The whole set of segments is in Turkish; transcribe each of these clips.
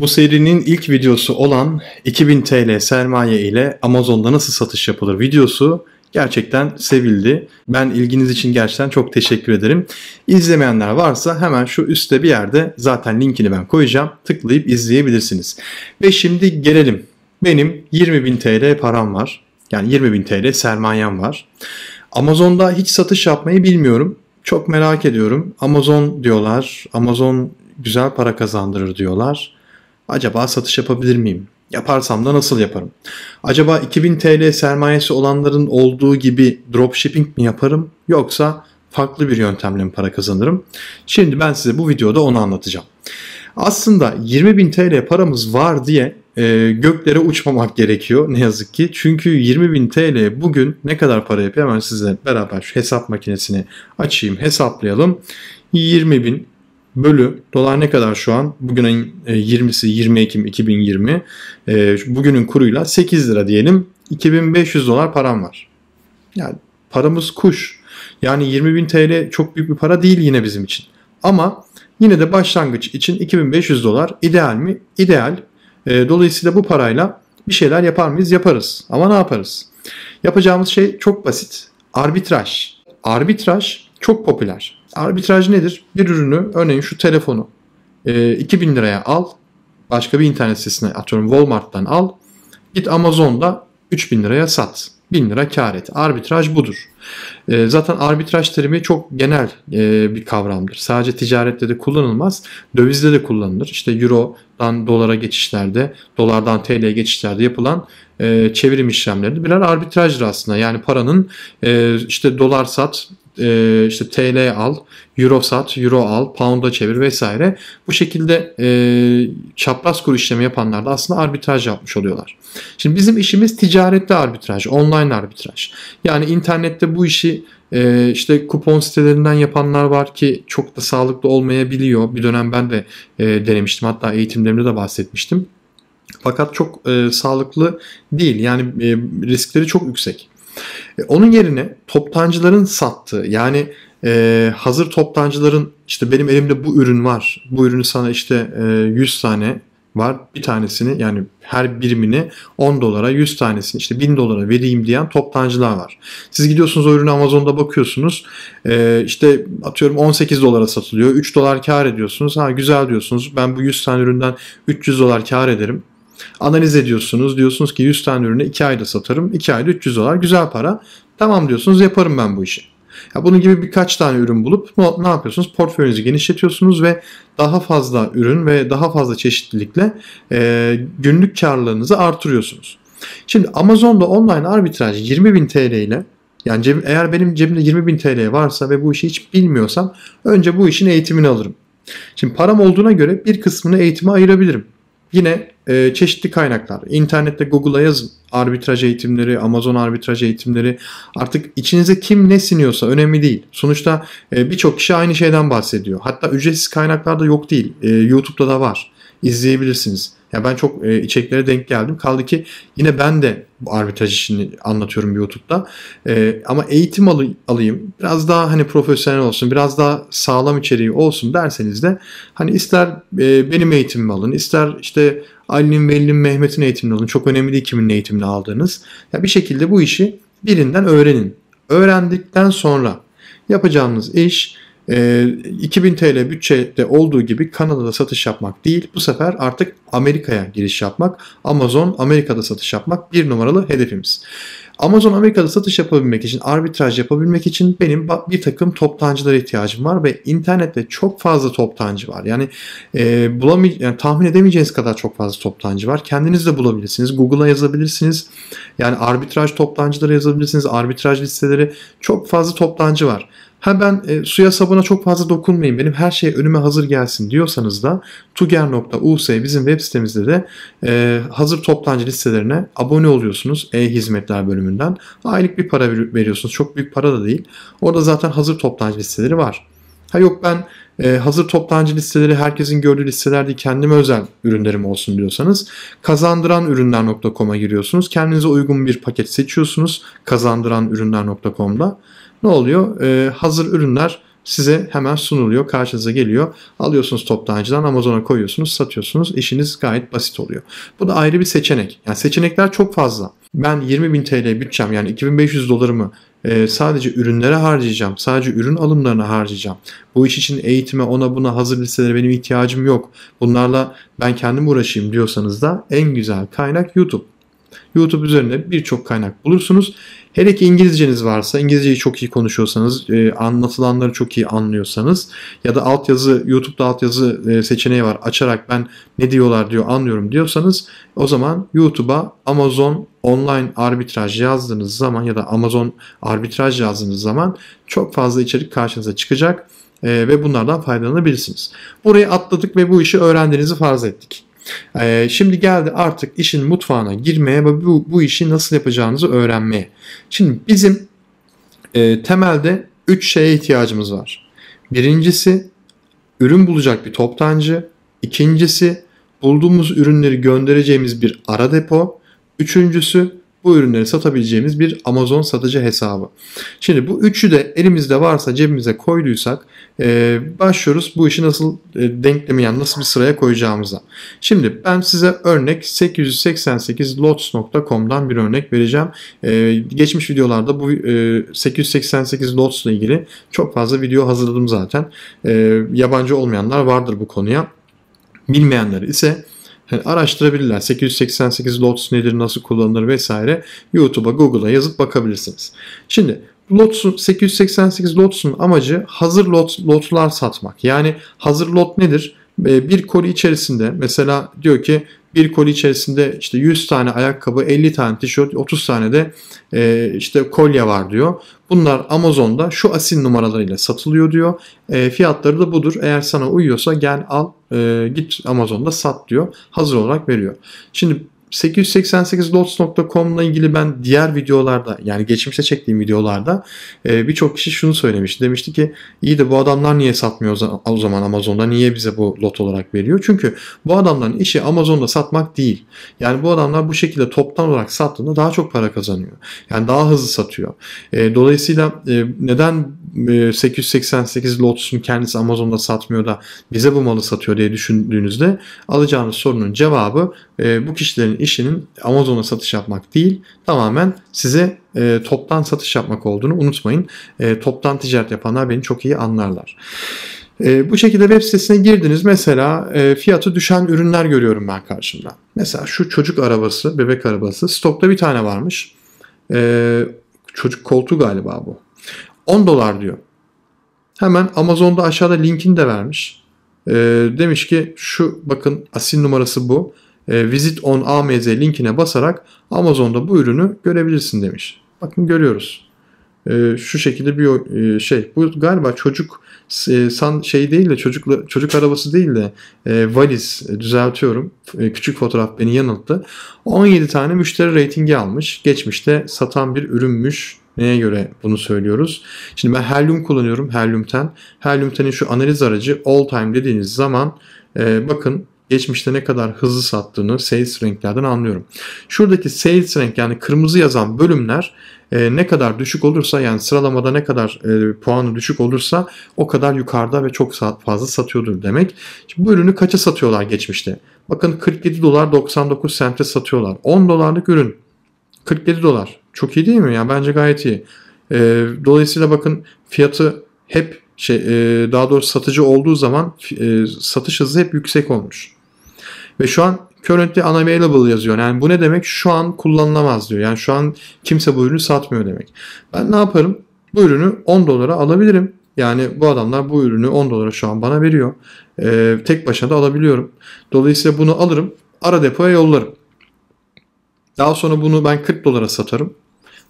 Bu serinin ilk videosu olan 2000 TL sermaye ile Amazon'da nasıl satış yapılır videosu gerçekten sevildi. Ben ilginiz için gerçekten çok teşekkür ederim. İzlemeyenler varsa hemen şu üstte bir yerde zaten linkini ben koyacağım. Tıklayıp izleyebilirsiniz. Ve şimdi gelelim. Benim 20.000 TL param var. Yani 20.000 TL sermayem var. Amazon'da hiç satış yapmayı bilmiyorum. Çok merak ediyorum. Amazon diyorlar. Amazon güzel para kazandırır diyorlar. Acaba satış yapabilir miyim? Yaparsam da nasıl yaparım? Acaba 2000 TL sermayesi olanların olduğu gibi dropshipping mi yaparım yoksa farklı bir yöntemle mi para kazanırım? Şimdi ben size bu videoda onu anlatacağım. Aslında 20.000 TL paramız var diye e, göklere uçmamak gerekiyor ne yazık ki. Çünkü 20.000 TL bugün ne kadar para yapıyor? Hemen sizle beraber şu hesap makinesini açayım hesaplayalım. 20.000 bölü dolar ne kadar şu an? Bugünün 20'si e, 20 Ekim 2020. E, bugünün kuruyla 8 lira diyelim. 2500 dolar param var. Yani paramız kuş. Yani 20.000 TL çok büyük bir para değil yine bizim için. Ama yine de başlangıç için 2500 dolar ideal mi? İdeal. E, dolayısıyla bu parayla bir şeyler yapar mıyız? Yaparız. Ama ne yaparız? Yapacağımız şey çok basit. Arbitraj. Arbitraj çok popüler. Arbitraj nedir? Bir ürünü örneğin şu telefonu e, 2000 liraya al. Başka bir internet sitesine atıyorum Walmart'tan al. Git Amazon'da 3000 liraya sat. 1000 lira kar et. Arbitraj budur. E, zaten arbitraj terimi çok genel e, bir kavramdır. Sadece ticarette de kullanılmaz. Dövizde de kullanılır. İşte Euro'dan dolara geçişlerde, dolardan TL'ye geçişlerde yapılan e, çevirim işlemlerinde birer arbitrajdır aslında. Yani paranın işte dolar sat, e, işte TL al, Euro sat, Euro al, Pound'a çevir vesaire. Bu şekilde e, çapraz kur işlemi yapanlar da aslında arbitraj yapmış oluyorlar. Şimdi bizim işimiz ticarette arbitraj, online arbitraj. Yani internette bu işi e, işte kupon sitelerinden yapanlar var ki çok da sağlıklı olmayabiliyor. Bir dönem ben de e, denemiştim hatta eğitimlerimde de bahsetmiştim. Fakat çok e, sağlıklı değil yani e, riskleri çok yüksek. E, onun yerine toptancıların sattığı yani e, hazır toptancıların işte benim elimde bu ürün var. Bu ürünü sana işte e, 100 tane var. Bir tanesini yani her birimini 10 dolara 100 tanesini işte 1000 dolara vereyim diyen toptancılar var. Siz gidiyorsunuz o ürünü Amazon'da bakıyorsunuz. E, işte atıyorum 18 dolara satılıyor. 3 dolar kar ediyorsunuz. Ha güzel diyorsunuz. Ben bu 100 tane üründen 300 dolar kar ederim. Analiz ediyorsunuz. Diyorsunuz ki 100 tane ürünü 2 ayda satarım. 2 ayda 300 dolar güzel para. Tamam diyorsunuz yaparım ben bu işi. Ya bunun gibi birkaç tane ürün bulup ne yapıyorsunuz? Portföyünüzü genişletiyorsunuz ve daha fazla ürün ve daha fazla çeşitlilikle e, günlük karlarınızı artırıyorsunuz. Şimdi Amazon'da online arbitraj bin TL ile yani ceb, eğer benim cebimde 20 bin TL varsa ve bu işi hiç bilmiyorsam önce bu işin eğitimini alırım. Şimdi param olduğuna göre bir kısmını eğitime ayırabilirim. Yine e, çeşitli kaynaklar. İnternette Google'a yazın. Arbitraj eğitimleri, Amazon arbitraj eğitimleri. Artık içinize kim ne siniyorsa önemli değil. Sonuçta e, birçok kişi aynı şeyden bahsediyor. Hatta ücretsiz kaynaklar da yok değil. E, YouTube'da da var. İzleyebilirsiniz. Yani ben çok e, içeriklere denk geldim. Kaldı ki yine ben de bu arbitraj işini anlatıyorum YouTube'da. E, ama eğitim al alayım. Biraz daha hani profesyonel olsun. Biraz daha sağlam içeriği olsun derseniz de hani ister e, benim eğitimimi alın. ister işte Ali'nin, Veli'nin, Mehmet'in eğitimini alın. Çok önemli değil kimin eğitimini aldığınız. Ya bir şekilde bu işi birinden öğrenin. Öğrendikten sonra yapacağınız iş 2000 ee, TL bütçede olduğu gibi Kanada'da satış yapmak değil bu sefer artık Amerika'ya giriş yapmak. Amazon Amerika'da satış yapmak bir numaralı hedefimiz. Amazon Amerika'da satış yapabilmek için, arbitraj yapabilmek için benim bir takım toptancılara ihtiyacım var ve internette çok fazla toptancı var. Yani e, yani tahmin edemeyeceğiniz kadar çok fazla toptancı var. Kendiniz de bulabilirsiniz. Google'a yazabilirsiniz. Yani arbitraj toptancıları yazabilirsiniz. Arbitraj listeleri çok fazla toptancı var. Ha ben e, suya sabuna çok fazla dokunmayayım benim her şey önüme hazır gelsin diyorsanız da tuger.us bizim web sitemizde de e, hazır toptancı listelerine abone oluyorsunuz e-hizmetler bölümünden. Aylık bir para veriyorsunuz çok büyük para da değil. Orada zaten hazır toptancı listeleri var. Ha yok ben e, hazır toptancı listeleri herkesin gördüğü listelerde kendime özel ürünlerim olsun diyorsanız kazandıranürünler.com'a giriyorsunuz. Kendinize uygun bir paket seçiyorsunuz kazandıranürünler.com'da ne oluyor? Ee, hazır ürünler size hemen sunuluyor, karşınıza geliyor. Alıyorsunuz toptancıdan, Amazon'a koyuyorsunuz, satıyorsunuz. İşiniz gayet basit oluyor. Bu da ayrı bir seçenek. Yani seçenekler çok fazla. Ben 20.000 TL bütçem yani 2500 dolarımı e, sadece ürünlere harcayacağım. Sadece ürün alımlarına harcayacağım. Bu iş için eğitime ona buna hazır liselere benim ihtiyacım yok. Bunlarla ben kendim uğraşayım diyorsanız da en güzel kaynak YouTube. YouTube üzerinde birçok kaynak bulursunuz. Hele ki İngilizceniz varsa, İngilizceyi çok iyi konuşuyorsanız, e, anlatılanları çok iyi anlıyorsanız ya da altyazı, YouTube'da altyazı e, seçeneği var. Açarak ben ne diyorlar diyor anlıyorum diyorsanız o zaman YouTube'a Amazon online arbitraj yazdığınız zaman ya da Amazon arbitraj yazdığınız zaman çok fazla içerik karşınıza çıkacak e, ve bunlardan faydalanabilirsiniz. Burayı atladık ve bu işi öğrendiğinizi farz ettik. Ee, şimdi geldi artık işin mutfağına girmeye ve bu, bu işi nasıl yapacağınızı öğrenmeye. Şimdi bizim e, temelde 3 şeye ihtiyacımız var. Birincisi ürün bulacak bir toptancı. İkincisi bulduğumuz ürünleri göndereceğimiz bir ara depo. Üçüncüsü bu ürünleri satabileceğimiz bir Amazon satıcı hesabı. Şimdi bu üçü de elimizde varsa cebimize koyduysak e, başlıyoruz bu işi nasıl e, denklemi yani nasıl bir sıraya koyacağımıza. Şimdi ben size örnek 888 lots.com'dan bir örnek vereceğim. E, geçmiş videolarda bu e, 888 lots ile ilgili çok fazla video hazırladım zaten. E, yabancı olmayanlar vardır bu konuya. Bilmeyenler ise yani araştırabilirler. 888 lots nedir, nasıl kullanılır vesaire. YouTube'a, Google'a yazıp bakabilirsiniz. Şimdi Lotus'un 888 Lotus'un amacı hazır lot, lotlar satmak. Yani hazır lot nedir? Ee, bir koli içerisinde mesela diyor ki bir koli içerisinde işte 100 tane ayakkabı, 50 tane tişört, 30 tane de e, işte kolye var diyor. Bunlar Amazon'da şu asil numaralarıyla satılıyor diyor. E, fiyatları da budur. Eğer sana uyuyorsa gel al e, git Amazon'da sat diyor. Hazır olarak veriyor. Şimdi 888lots.com ile ilgili ben diğer videolarda yani geçmişte çektiğim videolarda e, birçok kişi şunu söylemişti. Demişti ki iyi de bu adamlar niye satmıyor o zaman Amazon'da niye bize bu lot olarak veriyor? Çünkü bu adamların işi Amazon'da satmak değil. Yani bu adamlar bu şekilde toptan olarak sattığında daha çok para kazanıyor. Yani daha hızlı satıyor. E, dolayısıyla e, neden 888 lot's'un kendisi Amazon'da satmıyor da bize bu malı satıyor diye düşündüğünüzde alacağınız sorunun cevabı bu kişilerin işinin Amazon'a satış yapmak değil tamamen size e, toptan satış yapmak olduğunu unutmayın. E, toptan ticaret yapanlar beni çok iyi anlarlar. E, bu şekilde web sitesine girdiniz. Mesela e, fiyatı düşen ürünler görüyorum ben karşımda. Mesela şu çocuk arabası, bebek arabası. Stokta bir tane varmış. E, çocuk koltuğu galiba bu. 10 dolar diyor. Hemen Amazon'da aşağıda linkini de vermiş. E, demiş ki şu bakın asil numarası bu. E, visit on AMZ linkine basarak Amazon'da bu ürünü görebilirsin demiş. Bakın görüyoruz. E, şu şekilde bir e, şey bu galiba çocuk san şey değil de çocukla çocuk arabası değil de valiz düzeltiyorum küçük fotoğraf beni yanılttı 17 tane müşteri reytingi almış geçmişte satan bir ürünmüş neye göre bunu söylüyoruz şimdi ben Helium kullanıyorum Helium'ten Helium'tenin şu analiz aracı all time dediğiniz zaman bakın geçmişte ne kadar hızlı sattığını sales renklerden anlıyorum. Şuradaki sales renk yani kırmızı yazan bölümler e, ne kadar düşük olursa yani sıralamada ne kadar e, puanı düşük olursa o kadar yukarıda ve çok fazla satıyordur demek. Şimdi bu ürünü kaça satıyorlar geçmişte? Bakın 47 dolar 99 sente satıyorlar. 10 dolarlık ürün 47 dolar. Çok iyi değil mi? Yani bence gayet iyi. E, dolayısıyla bakın fiyatı hep şey e, daha doğrusu satıcı olduğu zaman e, satış hızı hep yüksek olmuş. Ve şu an currently unavailable yazıyor. Yani bu ne demek? Şu an kullanılamaz diyor. Yani şu an kimse bu ürünü satmıyor demek. Ben ne yaparım? Bu ürünü 10 dolara alabilirim. Yani bu adamlar bu ürünü 10 dolara şu an bana veriyor. Ee, tek başına da alabiliyorum. Dolayısıyla bunu alırım. Ara depoya yollarım. Daha sonra bunu ben 40 dolara satarım.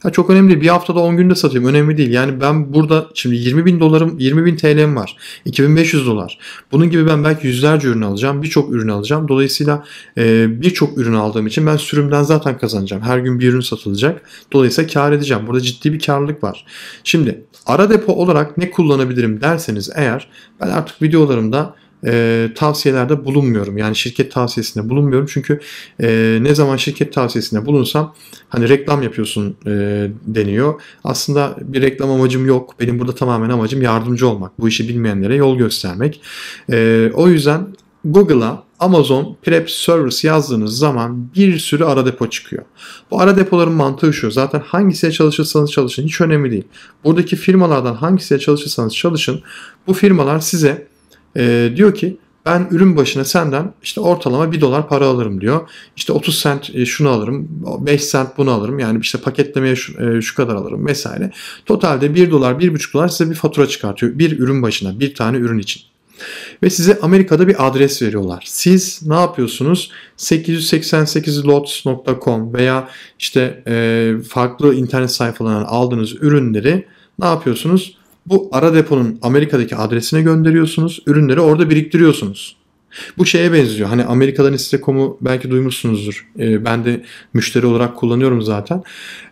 Ha çok önemli değil. Bir haftada 10 günde satayım. Önemli değil. Yani ben burada şimdi 20 bin dolarım, 20 bin TL'm var. 2500 dolar. Bunun gibi ben belki yüzlerce ürün alacağım. Birçok ürün alacağım. Dolayısıyla e, birçok ürün aldığım için ben sürümden zaten kazanacağım. Her gün bir ürün satılacak. Dolayısıyla kar edeceğim. Burada ciddi bir karlılık var. Şimdi ara depo olarak ne kullanabilirim derseniz eğer ben artık videolarımda e, tavsiyelerde bulunmuyorum. Yani şirket tavsiyesinde bulunmuyorum. Çünkü e, ne zaman şirket tavsiyesinde bulunsam hani reklam yapıyorsun e, deniyor. Aslında bir reklam amacım yok. Benim burada tamamen amacım yardımcı olmak. Bu işi bilmeyenlere yol göstermek. E, o yüzden Google'a Amazon Prep Service yazdığınız zaman bir sürü ara depo çıkıyor. Bu ara depoların mantığı şu. Zaten hangisine çalışırsanız çalışın hiç önemli değil. Buradaki firmalardan hangisine çalışırsanız çalışın bu firmalar size e, diyor ki ben ürün başına senden işte ortalama 1 dolar para alırım diyor. İşte 30 sent e, şunu alırım, 5 sent bunu alırım. Yani işte paketlemeye şu, e, şu kadar alırım vesaire. Totalde 1 dolar, 1,5 dolar size bir fatura çıkartıyor. Bir ürün başına, bir tane ürün için. Ve size Amerika'da bir adres veriyorlar. Siz ne yapıyorsunuz? 888lots.com veya işte e, farklı internet sayfalarından aldığınız ürünleri ne yapıyorsunuz? Bu ara deponun Amerika'daki adresine gönderiyorsunuz. Ürünleri orada biriktiriyorsunuz. Bu şeye benziyor. Hani Amerika'dan Istecom'u belki duymuşsunuzdur. E, ben de müşteri olarak kullanıyorum zaten.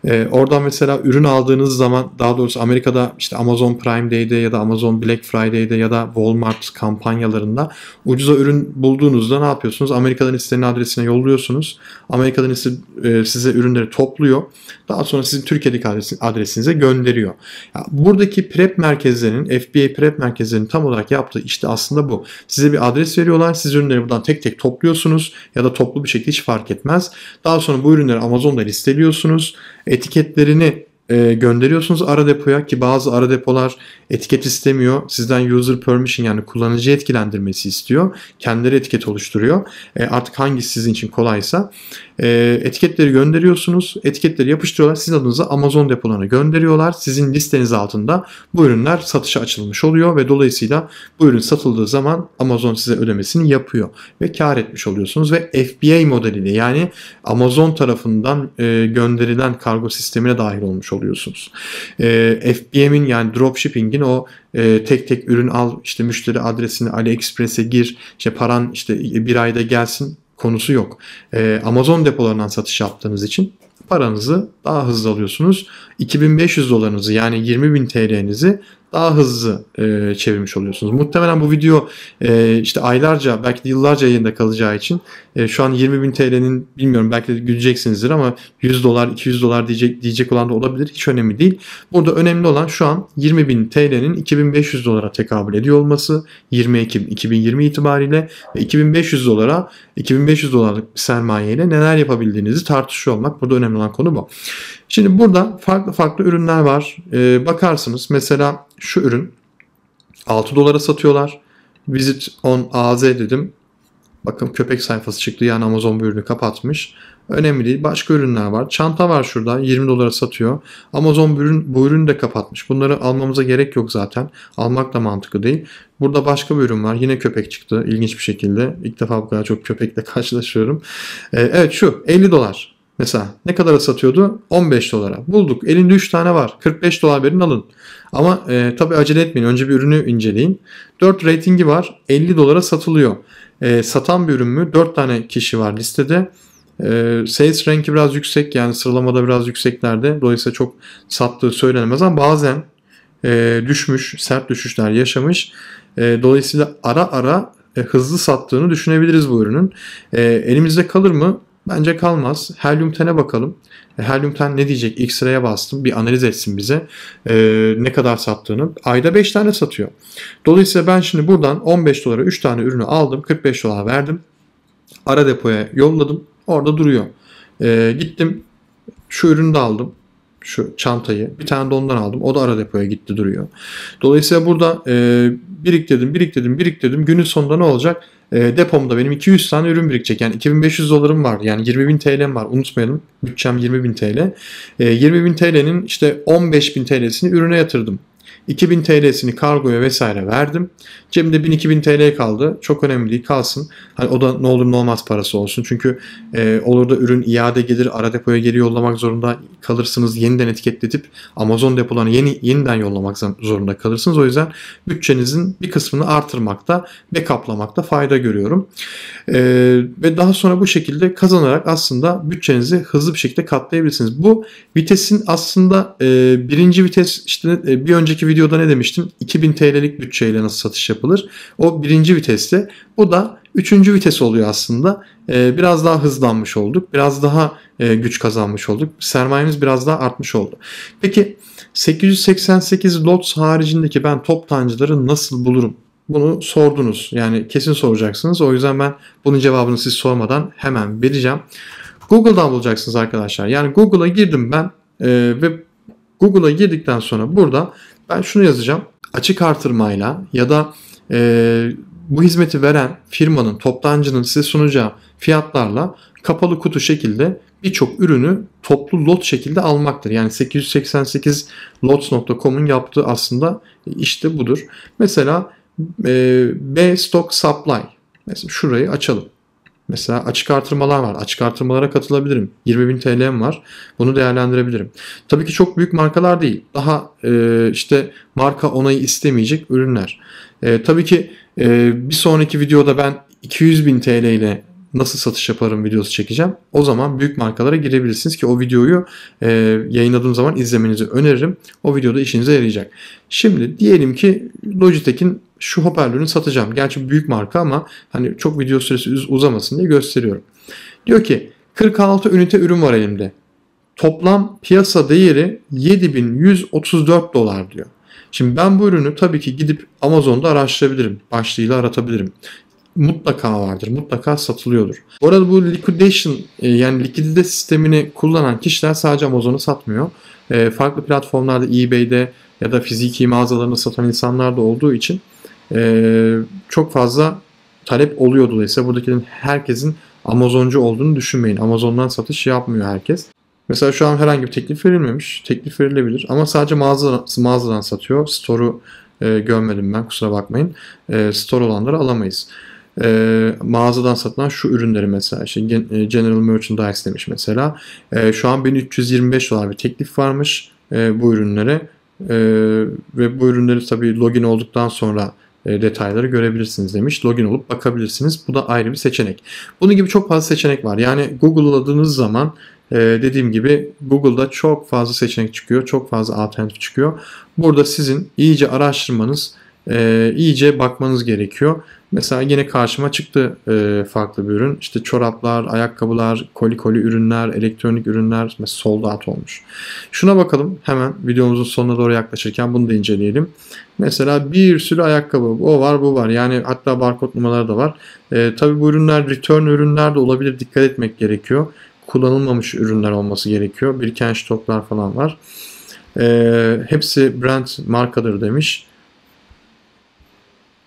E, oradan mesela ürün aldığınız zaman daha doğrusu Amerika'da işte Amazon Prime Day'de ya da Amazon Black Friday'de ya da Walmart kampanyalarında ucuza ürün bulduğunuzda ne yapıyorsunuz? Amerika'dan Iste'nin adresine yolluyorsunuz. Amerika'dan Iste e, size ürünleri topluyor. Daha sonra sizin Türkiye'deki adresinize gönderiyor. Ya, buradaki prep merkezlerinin, FBA prep merkezlerinin tam olarak yaptığı işte aslında bu. Size bir adres veriyorlar var. Siz ürünleri buradan tek tek topluyorsunuz ya da toplu bir şekilde hiç fark etmez. Daha sonra bu ürünleri Amazon'da listeliyorsunuz. Etiketlerini e, gönderiyorsunuz ara depoya ki bazı ara depolar etiket istemiyor. Sizden user permission yani kullanıcı etkilendirmesi istiyor. Kendileri etiket oluşturuyor. E, artık hangisi sizin için kolaysa. E, etiketleri gönderiyorsunuz. Etiketleri yapıştırıyorlar. Sizin adınıza Amazon depolarına gönderiyorlar. Sizin listeniz altında bu ürünler satışa açılmış oluyor ve dolayısıyla bu ürün satıldığı zaman Amazon size ödemesini yapıyor ve kar etmiş oluyorsunuz ve FBA modeliyle yani Amazon tarafından e, gönderilen kargo sistemine dahil olmuş oluyor oluyorsunuz. E, ee, FBM'in yani dropshipping'in o e, tek tek ürün al işte müşteri adresini AliExpress'e gir işte paran işte bir ayda gelsin konusu yok. E, Amazon depolarından satış yaptığınız için paranızı daha hızlı alıyorsunuz. 2500 dolarınızı yani 20.000 TL'nizi daha hızlı e, çevirmiş oluyorsunuz. Muhtemelen bu video e, işte aylarca belki de yıllarca yayında kalacağı için e, şu an 20 bin TL'nin bilmiyorum belki de güleceksinizdir ama 100 dolar 200 dolar diyecek diyecek olan da olabilir. Hiç önemli değil. Burada önemli olan şu an 20 bin TL'nin 2500 dolara tekabül ediyor olması 20 Ekim 2020 itibariyle ve 2500 dolara 2500 dolarlık bir sermayeyle neler yapabildiğinizi tartışıyor olmak. Burada önemli olan konu bu. Şimdi burada farklı farklı ürünler var. Ee, bakarsınız mesela şu ürün 6 dolara satıyorlar. Visit on AZ dedim. Bakın köpek sayfası çıktı. Yani Amazon bu ürünü kapatmış. Önemli değil. Başka ürünler var. Çanta var şurada. 20 dolara satıyor. Amazon bu, ürün, bu ürünü de kapatmış. Bunları almamıza gerek yok zaten. Almak da mantıklı değil. Burada başka bir ürün var. Yine köpek çıktı. İlginç bir şekilde. İlk defa bu kadar çok köpekle karşılaşıyorum. Ee, evet şu. 50 dolar. Mesela ne kadara satıyordu? 15 dolara. Bulduk. Elinde 3 tane var. 45 dolar verin alın. Ama e, tabii acele etmeyin. Önce bir ürünü inceleyin. 4 ratingi var. 50 dolara satılıyor. E, satan bir ürün mü? 4 tane kişi var listede. E, sales rank'i biraz yüksek. Yani sıralamada biraz yükseklerde. Dolayısıyla çok sattığı söylenemez ama bazen e, düşmüş, sert düşüşler yaşamış. E, dolayısıyla ara ara e, hızlı sattığını düşünebiliriz bu ürünün. E, elimizde kalır mı? Bence kalmaz. Helium bakalım. E, Helium ne diyecek? X-ray'e bastım. Bir analiz etsin bize. Ee, ne kadar sattığını. Ayda 5 tane satıyor. Dolayısıyla ben şimdi buradan 15 dolara 3 tane ürünü aldım. 45 dolara verdim. Ara depoya yolladım. Orada duruyor. Ee, gittim. Şu ürünü de aldım şu çantayı. Bir tane de ondan aldım. O da ara depoya gitti duruyor. Dolayısıyla burada e, biriktirdim, biriktirdim, biriktirdim. Günün sonunda ne olacak? E, depomda benim 200 tane ürün birikecek. Yani 2500 dolarım var. Yani 20.000 TL'm var. Unutmayalım. Bütçem 20.000 TL. E, 20.000 TL'nin işte 15.000 TL'sini ürüne yatırdım. 2000 TL'sini kargoya vesaire verdim. Cebimde 1000-2000 TL kaldı. Çok önemli değil kalsın. Hani o da ne olur ne olmaz parası olsun. Çünkü e, olur da ürün iade gelir ara depoya geri yollamak zorunda kalırsınız. Yeniden etiketletip Amazon depolarına yeni, yeniden yollamak zorunda kalırsınız. O yüzden bütçenizin bir kısmını artırmakta ve kaplamakta fayda görüyorum. E, ve daha sonra bu şekilde kazanarak aslında bütçenizi hızlı bir şekilde katlayabilirsiniz. Bu vitesin aslında e, birinci vites işte e, bir önceki video videoda ne demiştim? 2000 TL'lik bütçeyle nasıl satış yapılır? O birinci viteste. Bu da üçüncü vites oluyor aslında. Ee, biraz daha hızlanmış olduk. Biraz daha e, güç kazanmış olduk. Sermayemiz biraz daha artmış oldu. Peki 888 lots haricindeki ben toptancıları nasıl bulurum? Bunu sordunuz. Yani kesin soracaksınız. O yüzden ben bunun cevabını siz sormadan hemen vereceğim. Google'dan bulacaksınız arkadaşlar. Yani Google'a girdim ben e, ve Google'a girdikten sonra burada ben şunu yazacağım. Açık artırmayla ya da e, bu hizmeti veren firmanın, toptancının size sunacağı fiyatlarla kapalı kutu şekilde birçok ürünü toplu lot şekilde almaktır. Yani 888 lots.com'un yaptığı aslında işte budur. Mesela e, B stock supply. Mesela şurayı açalım. Mesela açık artırmalar var. Açık artırmalara katılabilirim. 20.000 TL'm var. Bunu değerlendirebilirim. Tabii ki çok büyük markalar değil. Daha e, işte marka onayı istemeyecek ürünler. E, tabii ki e, bir sonraki videoda ben 200.000 TL ile nasıl satış yaparım videosu çekeceğim. O zaman büyük markalara girebilirsiniz ki o videoyu e, yayınladığım zaman izlemenizi öneririm. O videoda işinize yarayacak. Şimdi diyelim ki Logitech'in şu hoparlörünü satacağım. Gerçi büyük marka ama hani çok video süresi uzamasın diye gösteriyorum. Diyor ki 46 ünite ürün var elimde. Toplam piyasa değeri 7134 dolar diyor. Şimdi ben bu ürünü tabii ki gidip Amazon'da araştırabilirim. Başlığıyla aratabilirim. Mutlaka vardır. Mutlaka satılıyordur. Bu arada bu liquidation e, yani likidite sistemini kullanan kişiler sadece Amazon'u satmıyor. E, farklı platformlarda eBay'de ya da fiziki mağazalarını satan insanlar da olduğu için e, çok fazla talep oluyor dolayısıyla buradakilerin herkesin Amazoncu olduğunu düşünmeyin. Amazon'dan satış yapmıyor herkes. Mesela şu an herhangi bir teklif verilmemiş. Teklif verilebilir ama sadece mağaza, mağazadan satıyor. Store'u e, görmedim ben kusura bakmayın. E, store olanları alamayız. E, mağazadan satılan şu ürünleri mesela işte e, General Merchandise demiş mesela. E, şu an 1325 dolar bir teklif varmış e, bu ürünlere. E, ve bu ürünleri tabii login olduktan sonra e, detayları görebilirsiniz demiş. Login olup bakabilirsiniz. Bu da ayrı bir seçenek. Bunun gibi çok fazla seçenek var. Yani Google'ladığınız zaman e, dediğim gibi Google'da çok fazla seçenek çıkıyor. Çok fazla alternatif çıkıyor. Burada sizin iyice araştırmanız e, iyice bakmanız gerekiyor. Mesela yine karşıma çıktı e, farklı bir ürün. İşte çoraplar, ayakkabılar, koli koli ürünler, elektronik ürünler mesela sold out olmuş. Şuna bakalım hemen videomuzun sonuna doğru yaklaşırken bunu da inceleyelim. Mesela bir sürü ayakkabı o var bu var yani hatta barkod numaraları da var. E, tabii bu ürünler return ürünler de olabilir dikkat etmek gerekiyor. Kullanılmamış ürünler olması gerekiyor. Biriken stoklar falan var. E, hepsi brand markadır demiş.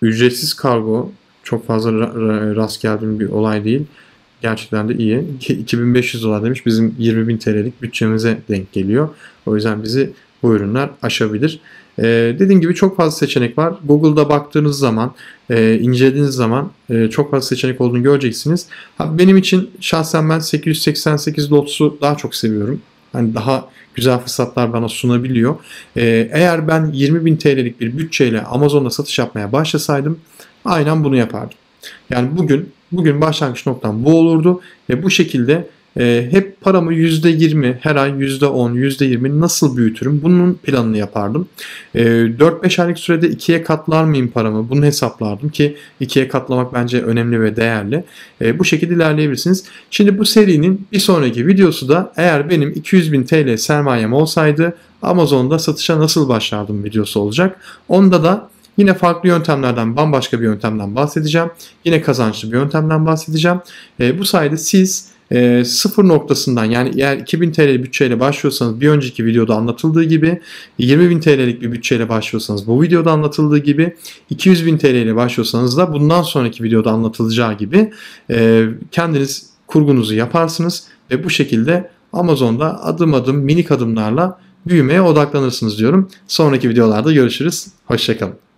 Ücretsiz kargo çok fazla ra- rast geldiğim bir olay değil. Gerçekten de iyi. 2500 dolar demiş bizim 20.000 TL'lik bütçemize denk geliyor. O yüzden bizi bu ürünler aşabilir. Ee, dediğim gibi çok fazla seçenek var. Google'da baktığınız zaman, e, incelediğiniz zaman e, çok fazla seçenek olduğunu göreceksiniz. benim için şahsen ben 888 Lotus'u daha çok seviyorum hani daha güzel fırsatlar bana sunabiliyor. Ee, eğer ben 20 bin TL'lik bir bütçeyle Amazon'da satış yapmaya başlasaydım aynen bunu yapardım. Yani bugün bugün başlangıç noktam bu olurdu ve bu şekilde e, hep paramı %20 her ay %10 %20 nasıl büyütürüm bunun planını yapardım. E, ee, 4-5 aylık sürede ikiye katlar mıyım paramı bunu hesaplardım ki ikiye katlamak bence önemli ve değerli. E, bu şekilde ilerleyebilirsiniz. Şimdi bu serinin bir sonraki videosu da eğer benim 200 bin TL sermayem olsaydı Amazon'da satışa nasıl başlardım videosu olacak. Onda da Yine farklı yöntemlerden, bambaşka bir yöntemden bahsedeceğim. Yine kazançlı bir yöntemden bahsedeceğim. E, bu sayede siz e, sıfır noktasından yani eğer 2000 TL bütçeyle başlıyorsanız bir önceki videoda anlatıldığı gibi 20.000 TL'lik bir bütçeyle başlıyorsanız bu videoda anlatıldığı gibi 200.000 TL ile başlıyorsanız da bundan sonraki videoda anlatılacağı gibi e, kendiniz kurgunuzu yaparsınız ve bu şekilde Amazon'da adım adım minik adımlarla büyümeye odaklanırsınız diyorum. Sonraki videolarda görüşürüz. Hoşçakalın.